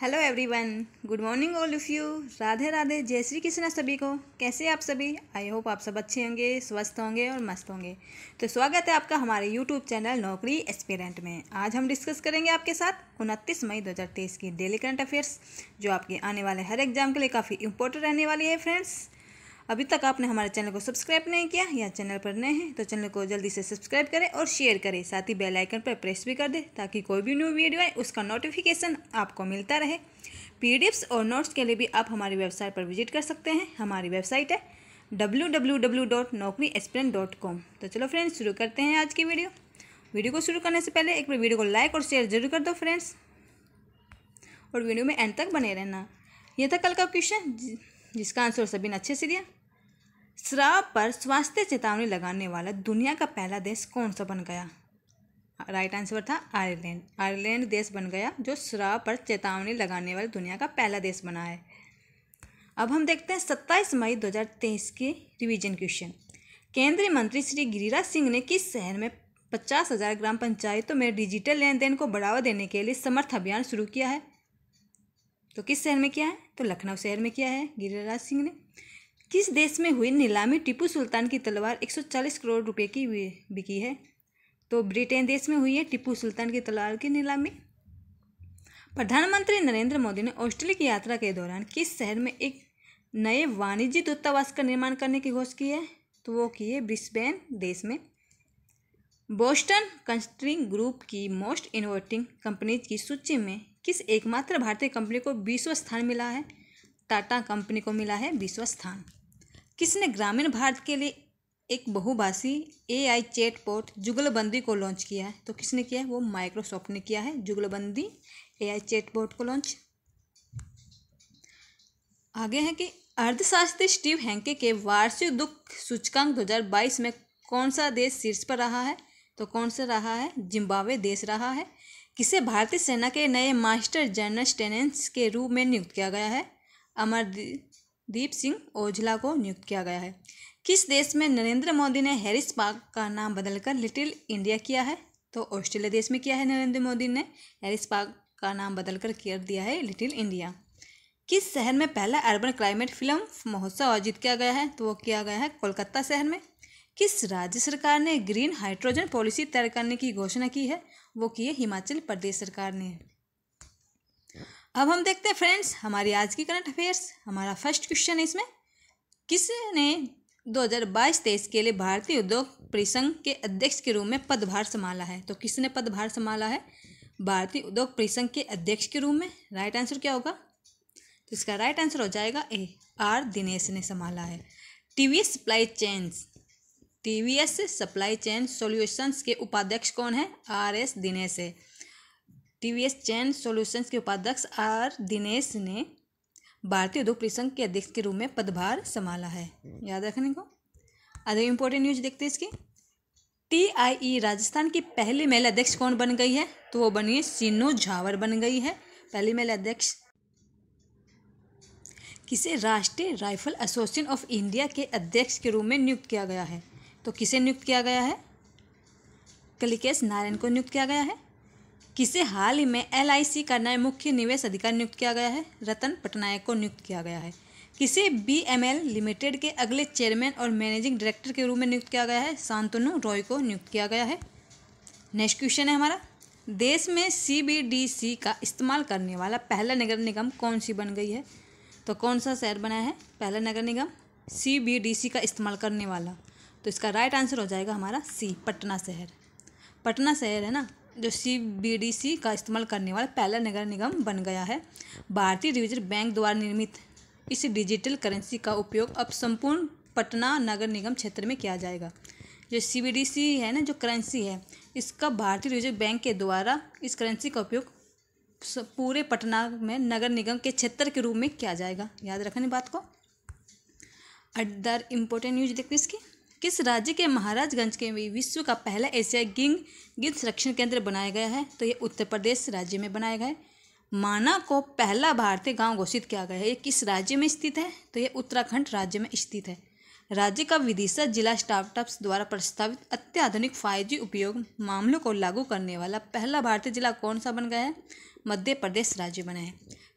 hello everyone good morning all of you Radhe Radhe जय श्री कृष्ण सभी को कैसे आप सभी आई होप आप सब अच्छे होंगे स्वस्थ होंगे और मस्त होंगे तो स्वागत है आपका हमारे यूट्यूब चैनल नौकरी एक्सपेरेंट में आज हम डिस्कस करेंगे आपके साथ उनतीस मई 2023 की डेली करंट अफेयर्स जो आपके आने वाले हर एग्जाम के लिए काफ़ी इंपॉर्टेंट रहने वाली है फ्रेंड्स अभी तक आपने हमारे चैनल को सब्सक्राइब नहीं किया या चैनल पर नए हैं तो चैनल को जल्दी से सब्सक्राइब करें और शेयर करें साथ ही बेल आइकन पर प्रेस भी कर दें ताकि कोई भी न्यू वीडियो आए उसका नोटिफिकेशन आपको मिलता रहे पी और नोट्स के लिए भी आप हमारी वेबसाइट पर विजिट कर सकते हैं हमारी वेबसाइट है डब्ल्यू तो चलो फ्रेंड्स शुरू करते हैं आज की वीडियो वीडियो को शुरू करने से पहले एक बार वीडियो को लाइक और शेयर जरूर कर दो फ्रेंड्स और वीडियो में एंड तक बने रहना यह था कल का क्वेश्चन जिसका आंसर सभी ने अच्छे से दिया शराब पर स्वास्थ्य चेतावनी लगाने वाला दुनिया का पहला देश कौन सा बन गया राइट आंसर था आयरलैंड आयरलैंड देश बन गया जो शराब पर चेतावनी लगाने वाला दुनिया का पहला देश बना है अब हम देखते हैं सत्ताईस मई दो के रिविजन क्वेश्चन केंद्रीय मंत्री श्री गिरिराज सिंह ने किस शहर में पचास हज़ार ग्राम पंचायतों में डिजिटल लेन देन को बढ़ावा देने के लिए समर्थ अभियान शुरू किया है तो किस शहर में किया है तो लखनऊ शहर में किया है गिरिराज सिंह ने किस देश में हुई नीलामी टीपू सुल्तान की तलवार 140 करोड़ रुपए की बिकी है तो ब्रिटेन देश में हुई है टीपू सुल्तान की तलवार की नीलामी प्रधानमंत्री नरेंद्र मोदी ने ऑस्ट्रेलिया की यात्रा के दौरान किस शहर में एक नए वाणिज्य दूतावास का निर्माण करने की घोषणा की है तो वो की है ब्रिस्बेन देश में बोस्टन कंस्ट्रिंग ग्रुप की मोस्ट इनोवेटिंग कंपनीज की सूची में किस एकमात्र भारतीय कंपनी को बीसवा स्थान मिला है टाटा कंपनी को मिला है बीसवा स्थान किसने ग्रामीण भारत के लिए एक बहुभाषी ए आई चेट पोर्ट जुगलबंदी को लॉन्च किया है तो किसने किया है वो माइक्रोसॉफ्ट ने किया है जुगलबंदी ए आई चेट पोर्ट को लॉन्च आगे है कि अर्थशास्त्री स्टीव हैंके के वार्षिक दुख सूचकांक 2022 में कौन सा देश शीर्ष पर रहा है तो कौन सा रहा है जिम्बावे देश रहा है किसे भारतीय सेना के नए मास्टर जनरल स्टेनेंस के रूप में नियुक्त किया गया है अमरदीप दीप सिंह ओझला को नियुक्त किया गया है किस देश में नरेंद्र मोदी ने हैरिस पार्क का नाम बदलकर लिटिल इंडिया किया है तो ऑस्ट्रेलिया देश में किया है नरेंद्र मोदी ने हैरिस पार्क का नाम बदलकर कर दिया है लिटिल इंडिया किस शहर में पहला अर्बन क्लाइमेट फिल्म महोत्सव आयोजित किया गया है तो वो किया गया है कोलकाता शहर में किस राज्य सरकार ने ग्रीन हाइड्रोजन पॉलिसी तैयार करने की घोषणा की है वो की है हिमाचल प्रदेश सरकार ने अब हम देखते हैं फ्रेंड्स हमारी आज की करंट अफेयर्स हमारा फर्स्ट क्वेश्चन है इसमें किसने 2022-23 के लिए भारतीय उद्योग परिसंघ के अध्यक्ष के रूप में पदभार संभाला है तो किसने पदभार संभाला है भारतीय उद्योग परिसंघ के अध्यक्ष के रूप में राइट आंसर क्या होगा तो इसका राइट आंसर हो जाएगा ए आर दिनेश ने संभाला है T supply chains T supply chain solutions के उपाध्यक्ष कौन है आर एस दिनेश है टीवीएस चैन सॉल्यूशंस के उपाध्यक्ष आर दिनेश ने भारतीय उद्योग परिसंघ के अध्यक्ष के रूप में पदभार संभाला है याद रखने को अदर इम्पोर्टेंट न्यूज देखते हैं इसकी टीआईई e राजस्थान की पहली महिला अध्यक्ष कौन बन गई है तो वो बनी है सीनू झावर बन गई है पहली महिला अध्यक्ष किसे राष्ट्रीय राइफल एसोसिएशन ऑफ इंडिया के अध्यक्ष के रूप में नियुक्त किया गया है तो किसे नियुक्त किया गया है कलिकेश नारायण को नियुक्त किया गया है किसे हाल ही में एल का नए मुख्य निवेश अधिकारी नियुक्त किया गया है रतन पटनायक को नियुक्त किया गया है किसे एल लिमिटेड के अगले चेयरमैन और मैनेजिंग डायरेक्टर के रूप में नियुक्त किया गया है शांतनु रॉय को नियुक्त किया गया है नेक्स्ट क्वेश्चन है हमारा देश में सीबीडीसी का इस्तेमाल करने वाला पहला नगर निगम कौन सी बन गई है तो कौन सा शहर बना है पहला नगर निगम सीबीडीसी का इस्तेमाल करने वाला तो इसका राइट आंसर हो जाएगा हमारा सी पटना शहर पटना शहर है ना जो सी बी डी सी का इस्तेमाल करने वाला पहला नगर निगम बन गया है भारतीय रिजर्व बैंक द्वारा निर्मित इस डिजिटल करेंसी का उपयोग अब संपूर्ण पटना नगर निगम क्षेत्र में किया जाएगा जो सी बी डी सी है ना जो करेंसी है इसका भारतीय रिजर्व बैंक के द्वारा इस करेंसी का उपयोग पूरे पटना में नगर निगम के क्षेत्र के रूप में किया जाएगा याद रखने बात को अट दर इम्पोर्टेंट न्यूज देखते इसकी किस राज्य के महाराजगंज के विश्व का पहला एशियाई गिंग गिंग संरक्षण केंद्र बनाया गया है तो ये उत्तर प्रदेश राज्य में बनाया गया है माना को पहला भारतीय गांव घोषित किया गया है ये किस राज्य में स्थित है तो ये उत्तराखंड राज्य में स्थित है राज्य का विदिशा जिला स्टार्टअप्स द्वारा प्रस्तावित अत्याधुनिक फाइव उपयोग मामलों को लागू करने वाला पहला भारतीय जिला कौन सा बन गया है मध्य प्रदेश राज्य बना है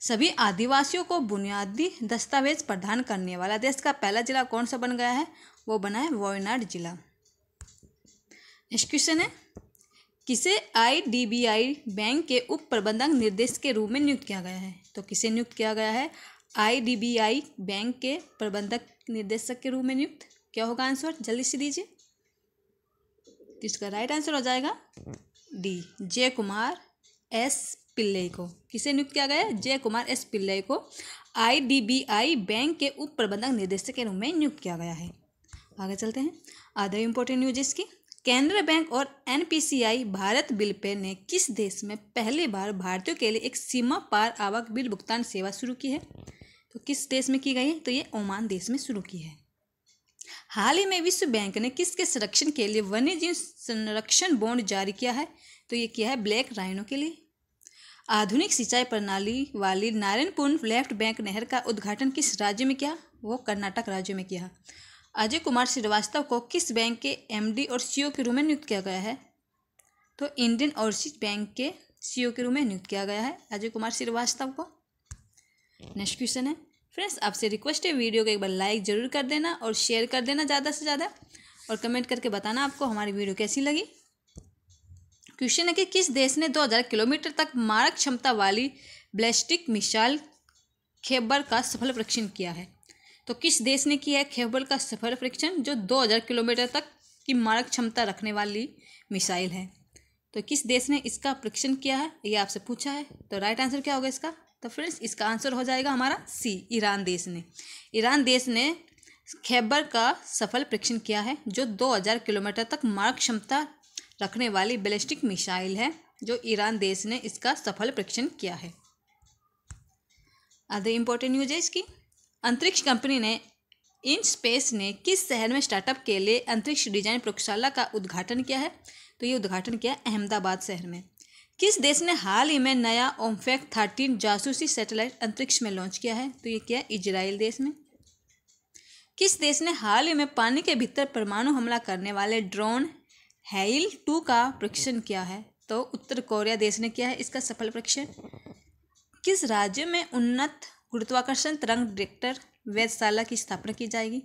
सभी आदिवासियों को बुनियादी दस्तावेज प्रदान करने वाला देश का पहला जिला कौन सा बन गया है वो बना है वायनाड जिला नेक्स्ट क्वेश्चन है किसे आईडीबीआई बैंक के उप प्रबंधक निर्देश के रूप में नियुक्त किया गया है तो किसे नियुक्त किया गया है आईडीबीआई बैंक के प्रबंधक निर्देशक के रूप में नियुक्त क्या होगा आंसर जल्दी से दीजिए तो इसका राइट आंसर हो जाएगा डी जय कुमार एस पिल्लई को किसे नियुक्त किया गया जय कुमार एस पिल्लई को आईडीबीआई बैंक के उप प्रबंधक निदेशक के रूप में नियुक्त किया गया है आगे चलते हैं अदर इम्पोर्टेंट न्यूज इसकी केंद्र बैंक और एनपीसीआई भारत बिल पे ने किस देश में पहली बार भारतीयों के लिए एक सीमा पार आवक बिल भुगतान सेवा शुरू की है तो किस देश में की गई है तो ये ओमान देश में शुरू की है हाल ही में विश्व बैंक ने किसके संरक्षण के लिए वन्यजीव संरक्षण बॉन्ड जारी किया है तो ये किया है ब्लैक राइनो के लिए आधुनिक सिंचाई प्रणाली वाली नारायणपुर लेफ्ट बैंक नहर का उद्घाटन किस राज्य में किया वो कर्नाटक राज्य में किया अजय कुमार श्रीवास्तव को किस बैंक के एमडी और सीईओ e के रूप में नियुक्त किया गया है तो इंडियन ओवरसीज बैंक के सीईओ e के रूप में नियुक्त किया गया है अजय कुमार श्रीवास्तव को नेक्स्ट क्वेश्चन है फ्रेंड्स आपसे रिक्वेस्ट है वीडियो को एक बार लाइक ज़रूर कर देना और शेयर कर देना ज़्यादा से ज़्यादा और कमेंट करके बताना आपको हमारी वीडियो कैसी लगी क्वेश्चन है कि किस देश ने 2000 किलोमीटर तक मारक क्षमता वाली ब्लेस्टिक मिसाइल खेबर का सफल परीक्षण किया है तो किस देश ने किया है खेबर का सफल परीक्षण जो 2000 किलोमीटर तक की मारक क्षमता रखने वाली मिसाइल है तो किस देश ने इसका परीक्षण किया है ये आपसे पूछा है तो राइट आंसर क्या होगा इसका तो फ्रेंड्स इसका आंसर हो जाएगा हमारा सी ईरान देश ने ईरान देश ने खैबर का सफल परीक्षण किया है जो 2000 किलोमीटर तक मार्ग क्षमता रखने वाली बैलिस्टिक मिसाइल है जो ईरान देश ने इसका सफल परीक्षण किया है अदर इम्पोर्टेंट न्यूज है इसकी अंतरिक्ष कंपनी ने इन स्पेस ने किस शहर में स्टार्टअप के लिए अंतरिक्ष डिजाइन प्रयोगशाला का उद्घाटन किया है तो ये उद्घाटन किया अहमदाबाद शहर में किस देश ने हाल ही में नया ओमफेक थर्टीन जासूसी सैटेलाइट अंतरिक्ष में लॉन्च किया है तो ये किया इजराइल देश में किस देश ने हाल ही में पानी के भीतर परमाणु हमला करने वाले ड्रोन हैल टू का परीक्षण किया है तो उत्तर कोरिया देश ने किया है इसका सफल परीक्षण किस राज्य में उन्नत गुरुत्वाकर्षण तरंग डिटेक्टर वेधशाला की स्थापना की जाएगी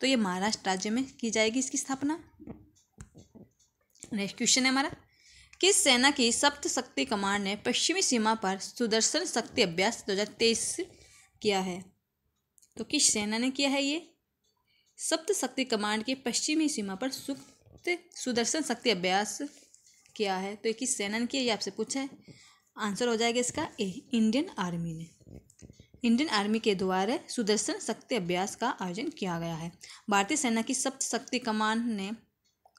तो ये महाराष्ट्र राज्य में की जाएगी इसकी स्थापना नेक्स्ट क्वेश्चन है हमारा किस सेना की सप्त शक्ति कमांड ने पश्चिमी सीमा पर सुदर्शन शक्ति अभ्यास 2023 किया है तो किस सेना ने किया है ये सप्त शक्ति कमांड के पश्चिमी सीमा पर सुख सुदर्शन शक्ति अभ्यास किया है तो एक ही सेना ने किया ये आपसे पूछा है आंसर हो जाएगा इसका ए इंडियन आर्मी ने इंडियन आर्मी के द्वारा सुदर्शन शक्ति अभ्यास का आयोजन किया गया है भारतीय सेना की सप्त शक्ति कमान ने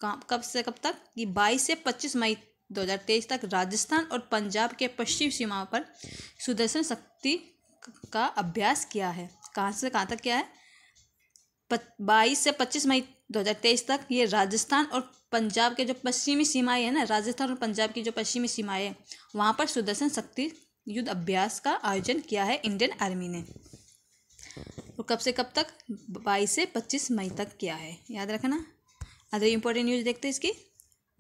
कब से कब तक कि 22 से 25 मई 2023 तक राजस्थान और पंजाब के पश्चिम सीमाओं पर सुदर्शन शक्ति का अभ्यास किया है कहाँ से कहाँ तक किया है बाईस से पच्चीस मई दो हजार तेईस तक ये राजस्थान और पंजाब के जो पश्चिमी सीमाएं हैं ना राजस्थान और पंजाब की जो पश्चिमी सीमाएं हैं वहाँ पर सुदर्शन शक्ति युद्ध अभ्यास का आयोजन किया है इंडियन आर्मी ने और तो कब से कब तक बाईस से पच्चीस मई तक किया है याद रखना अदर इम्पोर्टेंट न्यूज देखते हैं इसकी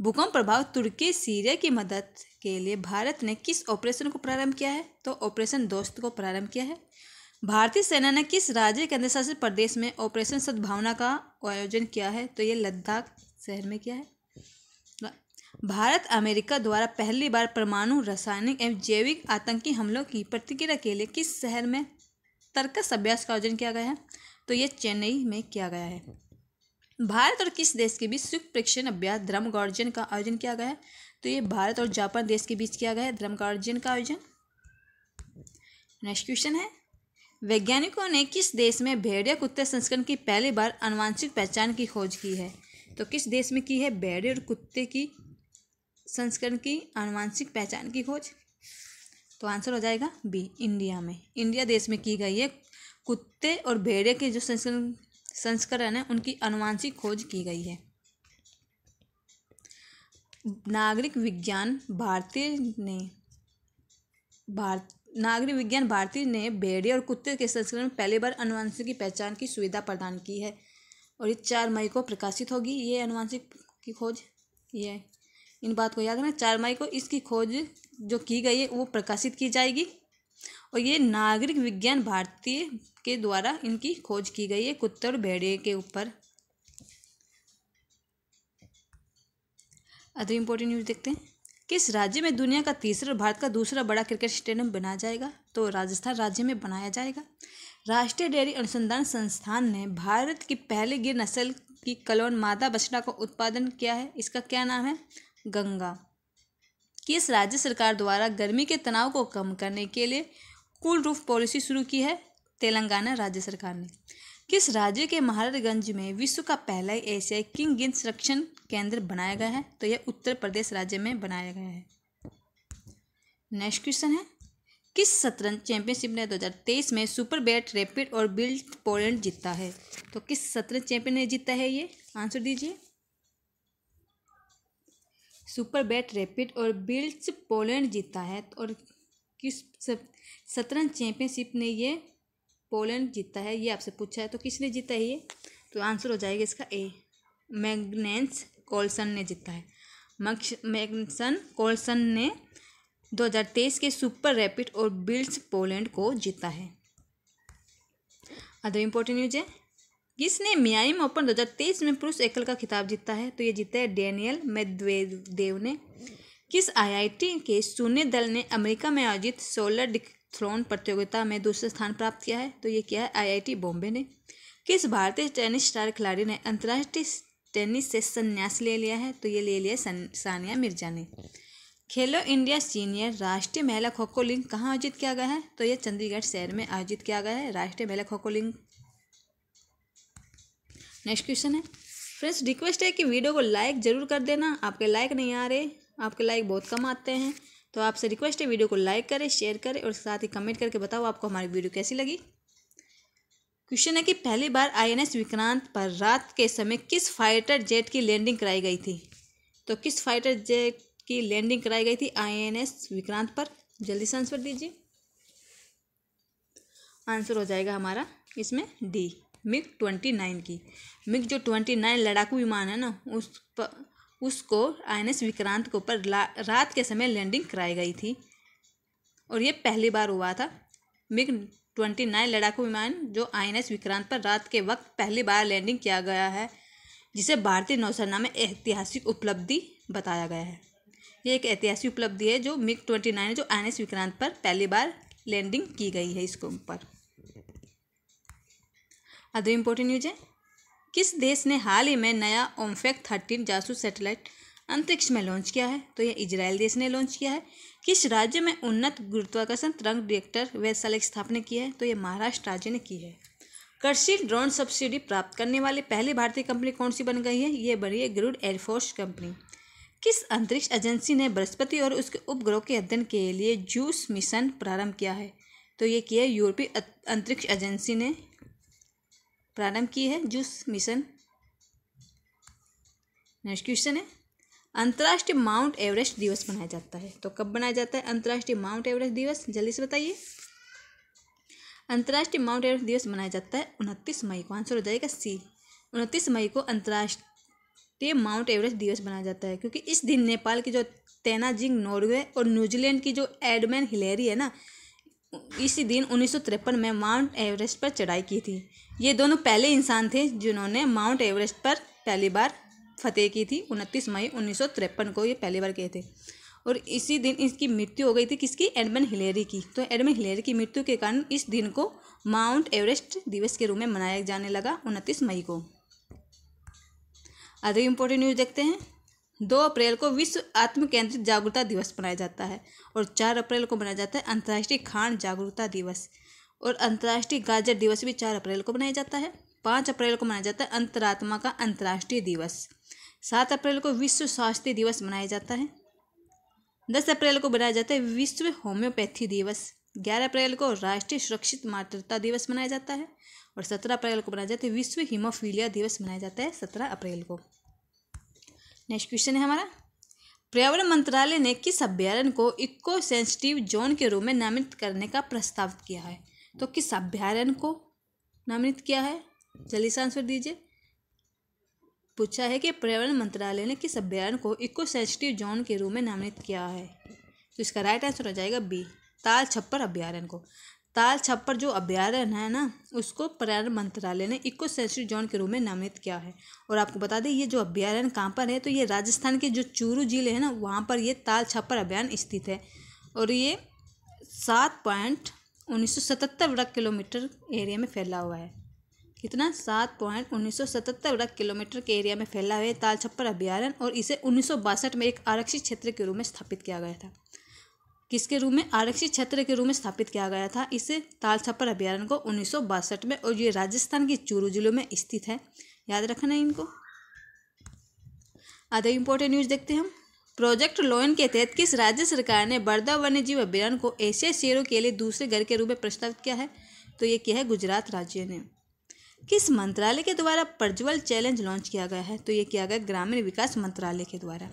भूकंप प्रभाव तुर्की सीरिया की मदद के लिए भारत ने किस ऑपरेशन को प्रारंभ किया है तो ऑपरेशन दोस्त को प्रारंभ किया है भारतीय सेना ने किस राज्य के शासित प्रदेश में ऑपरेशन सद्भावना का आयोजन किया है तो ये लद्दाख शहर में किया है भारत अमेरिका द्वारा पहली बार परमाणु रासायनिक एवं जैविक आतंकी हमलों की प्रतिक्रिया के लिए किस शहर में तर्कस अभ्यास का आयोजन किया गया है तो ये चेन्नई में किया गया है भारत और किस देश के बीच सुख प्रेक्षण अभ्यास धर्म गार्जियन का आयोजन किया गया है तो ये भारत और जापान देश के बीच किया गया है धर्म गार्जियन का आयोजन नेक्स्ट क्वेश्चन है वैज्ञानिकों ने किस देश में भेड़िया कुत्ते संस्करण की पहली बार अनुवांशिक पहचान की खोज की है तो किस देश में की है भेड़े और कुत्ते की संस्करण की अनुवांशिक पहचान की खोज तो आंसर हो जाएगा बी इंडिया में इंडिया देश में की गई है कुत्ते और भेड़े के जो संस्करण संस्करण है उनकी अनुवांशिक खोज की गई है नागरिक विज्ञान भारतीय ने भारत नागरिक विज्ञान भारती ने भेड़िए और कुत्ते के संस्करण में पहली बार अनुवांशिक की पहचान की सुविधा प्रदान की है और ये चार मई को प्रकाशित होगी ये अनुवांशिक की खोज ये इन बात को याद रखना चार मई को इसकी खोज जो की गई है वो प्रकाशित की जाएगी और ये नागरिक विज्ञान भारतीय के द्वारा इनकी खोज की गई है कुत्ते और भेड़िए के ऊपर अदर इम्पोर्टेंट न्यूज़ देखते हैं किस राज्य में दुनिया का तीसरा और भारत का दूसरा बड़ा क्रिकेट स्टेडियम बनाया जाएगा तो राजस्थान राज्य में बनाया जाएगा राष्ट्रीय डेयरी अनुसंधान संस्थान ने भारत की पहले गिर नस्ल की कलोन मादा बछड़ा का उत्पादन किया है इसका क्या नाम है गंगा किस राज्य सरकार द्वारा गर्मी के तनाव को कम करने के लिए कूल रूफ पॉलिसी शुरू की है तेलंगाना राज्य सरकार ने किस राज्य के महाराजगंज में विश्व का पहला एशियाई किंग गेंद संरक्षण केंद्र बनाया गया है तो यह उत्तर प्रदेश राज्य में बनाया गया है नेक्स्ट क्वेश्चन है किस शतरंज चैंपियनशिप ने 2023 में सुपर बैट रैपिड और बिल्ट पोलैंड जीता है तो किस शतरंज चैंपियन ने जीता है ये आंसर दीजिए सुपर बैट रैपिड और बिल्ट पोलैंड जीता है तो और किस शतरंज चैंपियनशिप ने ये पोलैंड जीतता है ये आपसे पूछा है तो किसने जीता है ये तो आंसर हो जाएगा इसका ए मैग्नेंस कॉल्सन ने जीता है मक्स मैग्नसन कॉल्सन ने 2023 के सुपर रैपिड और बिल्ड्स पोलैंड को जीता है अदर इम्पोर्टेंट न्यूज है किसने मियाम ओपन 2023 में पुरुष एकल का खिताब जीता है तो ये जीता है डेनियल मेदवेदेव ने किस आईआईटी के शून्य दल ने अमेरिका में आयोजित सोलर डिक, थ्रोन प्रतियोगिता में दूसरे स्थान प्राप्त किया है तो ये किया है आईआईटी बॉम्बे ने किस भारतीय टेनिस स्टार खिलाड़ी ने अंतर्राष्ट्रीय टेनिस से संन्यास ले लिया है तो ये ले लिया सानिया मिर्जा ने खेलो इंडिया सीनियर राष्ट्रीय महिला खो खो लीग कहाँ आयोजित किया गया है तो यह चंडीगढ़ शहर में आयोजित किया गया है राष्ट्रीय महिला kho kho league next question है फ्रेंड्स रिक्वेस्ट है कि वीडियो को लाइक ज़रूर कर देना आपके लाइक नहीं आ रहे आपके लाइक बहुत कम आते हैं तो आपसे रिक्वेस्ट है वीडियो को लाइक करें शेयर करें और साथ ही कमेंट करके बताओ आपको हमारी वीडियो कैसी लगी क्वेश्चन है कि पहली बार आईएनएस विक्रांत पर रात के समय किस फाइटर जेट की लैंडिंग कराई गई थी तो किस फाइटर जेट की लैंडिंग कराई गई थी आईएनएस विक्रांत पर जल्दी से आंसर दीजिए आंसर हो जाएगा हमारा इसमें डी मिग ट्वेंटी नाइन की मिग जो ट्वेंटी नाइन लड़ाकू विमान है ना उस पर उसको आई विक्रांत के ऊपर रात के समय लैंडिंग कराई गई थी और ये पहली बार हुआ था मिग ट्वेंटी नाइन लड़ाकू विमान जो आई विक्रांत पर रात के वक्त पहली बार लैंडिंग किया गया है जिसे भारतीय नौसेना में ऐतिहासिक उपलब्धि बताया गया है ये एक ऐतिहासिक उपलब्धि है जो मिग ट्वेंटी नाइन जो आई विक्रांत पर पहली बार लैंडिंग की गई है इसके ऊपर अदर इम्पोर्टेंट न्यूज है किस देश ने हाल ही में नया ओमफेक थर्टीन जासूस सैटेलाइट अंतरिक्ष में लॉन्च किया है तो यह इजराइल देश ने लॉन्च किया है किस राज्य में उन्नत गुरुत्वाकर्षण तरंग डिटेक्टर वेधशाला की स्थापना की है तो यह महाराष्ट्र राज्य ने की है कृषि ड्रोन सब्सिडी प्राप्त करने वाली पहली भारतीय कंपनी कौन सी बन गई है ये बनी है गरुड़ एयरफोर्स कंपनी किस अंतरिक्ष एजेंसी ने बृहस्पति और उसके उपग्रह के अध्ययन के लिए जूस मिशन प्रारंभ किया है तो ये किया यूरोपीय अं-, अंतरिक्ष एजेंसी ने प्रारंभ की है जूस मिशन नेक्स्ट क्वेश्चन है अंतर्राष्ट्रीय माउंट एवरेस्ट दिवस मनाया जाता है तो कब मनाया जाता है अंतर्राष्ट्रीय माउंट एवरेस्ट दिवस जल्दी से बताइए अंतर्राष्ट्रीय माउंट एवरेस्ट दिवस मनाया जाता है उनतीस मई को आंसर हो जाएगा सी उनतीस मई को अंतर्राष्ट्रीय माउंट एवरेस्ट दिवस मनाया जाता है क्योंकि इस दिन नेपाल की जो तेनाजिंग नॉर्वे और न्यूजीलैंड की जो एडमैन हिलेरी है ना इसी दिन उन्नीस में माउंट एवरेस्ट पर चढ़ाई की थी ये दोनों पहले इंसान थे जिन्होंने माउंट एवरेस्ट पर पहली बार फतेह की थी उनतीस मई उन्नीस को ये पहली बार गए थे और इसी दिन इसकी मृत्यु हो गई थी किसकी एडमन हिलेरी की तो एडमन हिलेरी की मृत्यु के कारण इस दिन को माउंट एवरेस्ट दिवस के रूप में मनाया जाने लगा उनतीस मई को अधिक इम्पोर्टेंट न्यूज़ देखते हैं दो अप्रैल को विश्व आत्म केंद्रित जागरूकता दिवस मनाया जाता है और चार अप्रैल को मनाया जाता है अंतर्राष्ट्रीय खान जागरूकता दिवस और अंतर्राष्ट्रीय गाजर दिवस भी चार अप्रैल को मनाया जाता है पाँच अप्रैल को मनाया जाता है अंतरात्मा का अंतर्राष्ट्रीय दिवस सात अप्रैल को विश्व स्वास्थ्य दिवस मनाया जाता है दस अप्रैल को मनाया जाता है विश्व होम्योपैथी दिवस ग्यारह अप्रैल को राष्ट्रीय सुरक्षित मातृता दिवस मनाया जाता है और सत्रह अप्रैल को मनाया जाता है विश्व हिमोफीलिया दिवस मनाया जाता है सत्रह अप्रैल को नेक्स्ट क्वेश्चन है हमारा पर्यावरण मंत्रालय ने किस अभ्यारण्य को इको सेंसिटिव जोन के रूप में नामित करने का प्रस्ताव किया है तो किस अभ्यारण्य को नामित किया है जल्दी से आंसर दीजिए पूछा है कि पर्यावरण मंत्रालय ने किस अभ्यारण्य को इको सेंसिटिव जोन के रूप में नामित किया है तो इसका राइट आंसर हो जाएगा बी ताल छप्पर अभ्यारण्य को ताल छप्पर जो अभ्यारण्य है ना उसको पर्यावरण मंत्रालय ने इको सेंचुरी जोन के रूप में नामित किया है और आपको बता दें ये जो अभ्यारण्य कहाँ पर है तो ये राजस्थान के जो चूरू जिले हैं ना वहाँ पर ये ताल छप्पर अभियान स्थित है और ये सात पॉइंट उन्नीस सौ सतहत्तर वर्ग किलोमीटर एरिया में फैला हुआ है कितना सात पॉइंट उन्नीस सौ सतहत्तर वर्ग किलोमीटर के एरिया में फैला हुआ है ताल छप्पर अभ्यारण्य और इसे उन्नीस सौ बासठ में एक आरक्षित क्षेत्र के रूप में स्थापित किया गया था किसके रूप में आरक्षित क्षेत्र के रूप में स्थापित किया गया था इसे ताल छप्पर अभ्यारण्य को उन्नीस में और ये राजस्थान के चूरू जिलों में स्थित है याद रखना इनको अदर इम्पोर्टेंट न्यूज देखते हैं हम प्रोजेक्ट लोयन के तहत किस राज्य सरकार ने बर्दा वन्य जीव अभ्यारण को ऐसे शेरों के लिए दूसरे घर के रूप में प्रस्तावित किया है तो ये क्या है गुजरात राज्य ने किस मंत्रालय के द्वारा प्रज्वल चैलेंज लॉन्च किया गया है तो ये किया गया ग्रामीण विकास मंत्रालय के द्वारा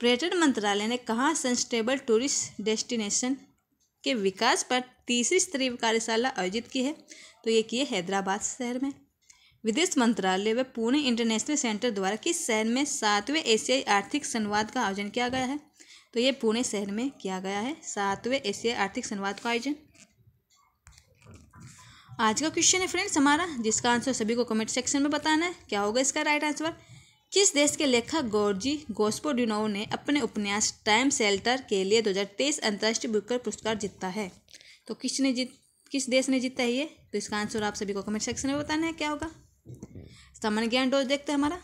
पर्यटन मंत्रालय ने कहा सस्टेनेबल टूरिस्ट डेस्टिनेशन के विकास पर तीसरी स्तरीय कार्यशाला आयोजित की है तो ये की है हैदराबाद शहर में विदेश मंत्रालय व पुणे इंटरनेशनल सेंटर द्वारा किस शहर में सातवें एशियाई आर्थिक संवाद का आयोजन किया गया है तो ये पुणे शहर में किया गया है सातवें एशियाई आर्थिक संवाद का आयोजन आज का क्वेश्चन है फ्रेंड्स हमारा जिसका आंसर सभी को कमेंट सेक्शन में बताना है क्या होगा इसका राइट आंसर किस देश के लेखक गोर्जी गोस्पोडिनोव ने अपने उपन्यास टाइम सेल्टर के लिए 2023 अंतर्राष्ट्रीय बुकर पुरस्कार जीता है तो किसने जीत किस देश ने जीता है ये तो इसका आंसर आप सभी को कमेंट सेक्शन में बताना है क्या होगा सामान्य ज्ञान डोज देखते हैं हमारा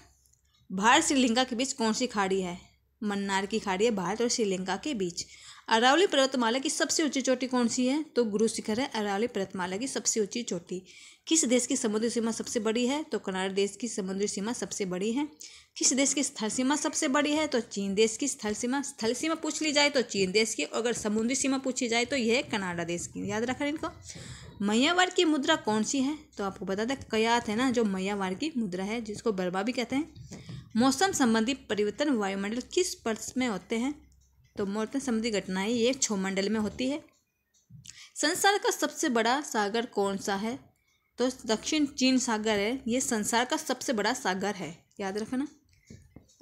भारत श्रीलंका के बीच कौन सी खाड़ी है मन्नार की खाड़ी है भारत और श्रीलंका के बीच अरावली पर्वतमाला की सबसे ऊंची चोटी कौन सी है तो गुरु शिखर है अरावली पर्वतमाला की सबसे ऊंची चोटी किस देश की समुद्री सीमा सबसे बड़ी है तो कनाडा देश की समुद्री सीमा सबसे बड़ी है किस देश की स्थल सीमा सबसे बड़ी है तो चीन देश की स्थल सीमा स्थल सीमा पूछ ली जाए तो चीन देश की और अगर समुद्री सीमा पूछी जाए तो यह कनाडा देश की याद रखा इनको मैयावार की मुद्रा कौन सी है तो आपको बता दें कयात है ना जो मैयावार की मुद्रा है जिसको बर्बा भी कहते हैं मौसम संबंधी परिवर्तन वायुमंडल किस पर्स में होते हैं तो मौतन संबंधी घटनाएं ये छो मंडल में होती है संसार का सबसे बड़ा सागर कौन सा है तो दक्षिण चीन सागर है ये संसार का सबसे बड़ा सागर है याद रखना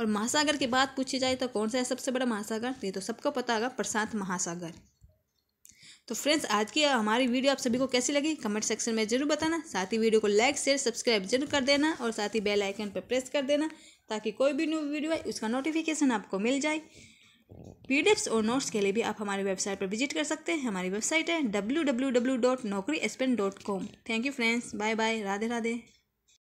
और महासागर की बात पूछी जाए तो कौन सा है सबसे बड़ा महासागर ये तो सबको पता होगा प्रशांत महासागर तो फ्रेंड्स आज की हमारी वीडियो आप सभी को कैसी लगी कमेंट सेक्शन में जरूर बताना साथ ही वीडियो को लाइक शेयर सब्सक्राइब जरूर कर देना और साथ ही बेल आइकन पर प्रेस कर देना ताकि कोई भी न्यू वीडियो आए उसका नोटिफिकेशन आपको मिल जाए पी और नोट्स के लिए भी आप हमारी वेबसाइट पर विजिट कर सकते हैं हमारी वेबसाइट है W W W dot Naukri dot com thank you friends bye bye Radhe Radhe